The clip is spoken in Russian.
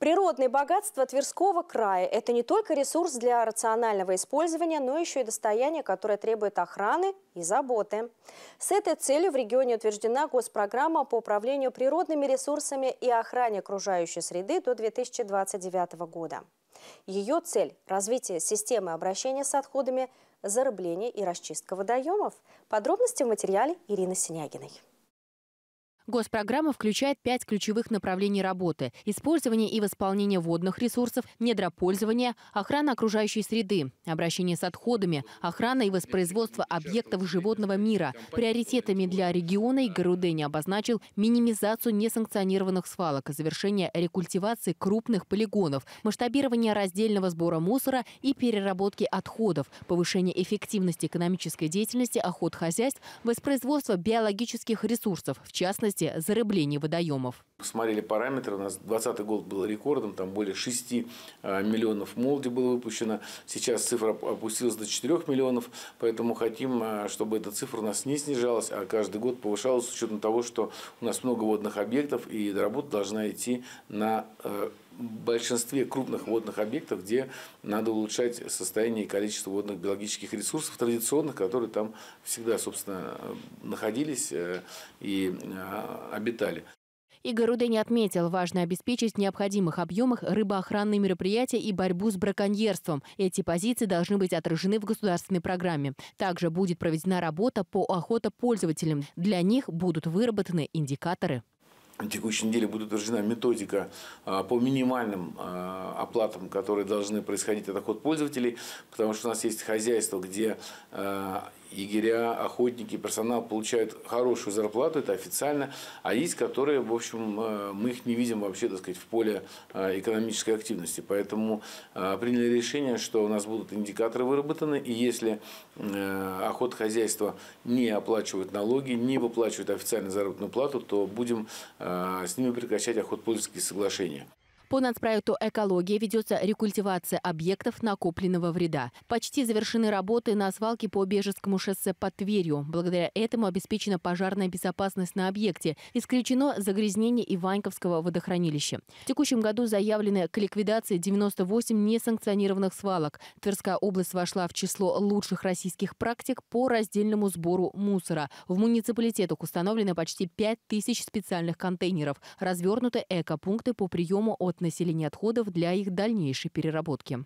Природные богатства Тверского края – это не только ресурс для рационального использования, но еще и достояние, которое требует охраны и заботы. С этой целью в регионе утверждена госпрограмма по управлению природными ресурсами и охране окружающей среды до 2029 года. Ее цель – развитие системы обращения с отходами, зарыбление и расчистка водоемов. Подробности в материале Ирины Синягиной. Госпрограмма включает пять ключевых направлений работы – использование и восполнение водных ресурсов, недропользование, охрана окружающей среды, обращение с отходами, охрана и воспроизводство объектов животного мира. Приоритетами для региона и Горудени обозначил минимизацию несанкционированных свалок, завершение рекультивации крупных полигонов, масштабирование раздельного сбора мусора и переработки отходов, повышение эффективности экономической деятельности охот хозяйств, воспроизводство биологических ресурсов, в частности, возможности зарыблений водоемов. Посмотрели параметры. У нас 2020 год был рекордом. Там более 6 а, миллионов молди было выпущено. Сейчас цифра опустилась до 4 миллионов. Поэтому хотим, а, чтобы эта цифра у нас не снижалась, а каждый год повышалась с учетом того, что у нас много водных объектов и работа должна идти на э, большинстве крупных водных объектов, где надо улучшать состояние и количество водных биологических ресурсов традиционных, которые там всегда, собственно, находились э, и э, обитали. Игорь Рудень отметил, важно обеспечить в необходимых объемах рыбоохранные мероприятия и борьбу с браконьерством. Эти позиции должны быть отражены в государственной программе. Также будет проведена работа по охотопользователям. Для них будут выработаны индикаторы на текущей неделе будет утверждена методика а, по минимальным а, оплатам, которые должны происходить от доход пользователей, потому что у нас есть хозяйство, где а, егеря, охотники, персонал получают хорошую зарплату, это официально, а есть, которые, в общем, э, мы их не видим вообще, так сказать, в поле э, экономической активности. Поэтому э, приняли решение, что у нас будут индикаторы выработаны, и если охотхозяйство не оплачивает налоги, не выплачивает официальную заработную плату, то будем с ними прекращать охотпользовательские соглашения. По нацпроекту «Экология» ведется рекультивация объектов накопленного вреда. Почти завершены работы на свалке по Бежецкому шоссе под Тверью. Благодаря этому обеспечена пожарная безопасность на объекте. Исключено загрязнение Иваньковского водохранилища. В текущем году заявлены к ликвидации 98 несанкционированных свалок. Тверская область вошла в число лучших российских практик по раздельному сбору мусора. В муниципалитетах установлено почти 5000 специальных контейнеров. Развернуты экопункты по приему от населения отходов для их дальнейшей переработки.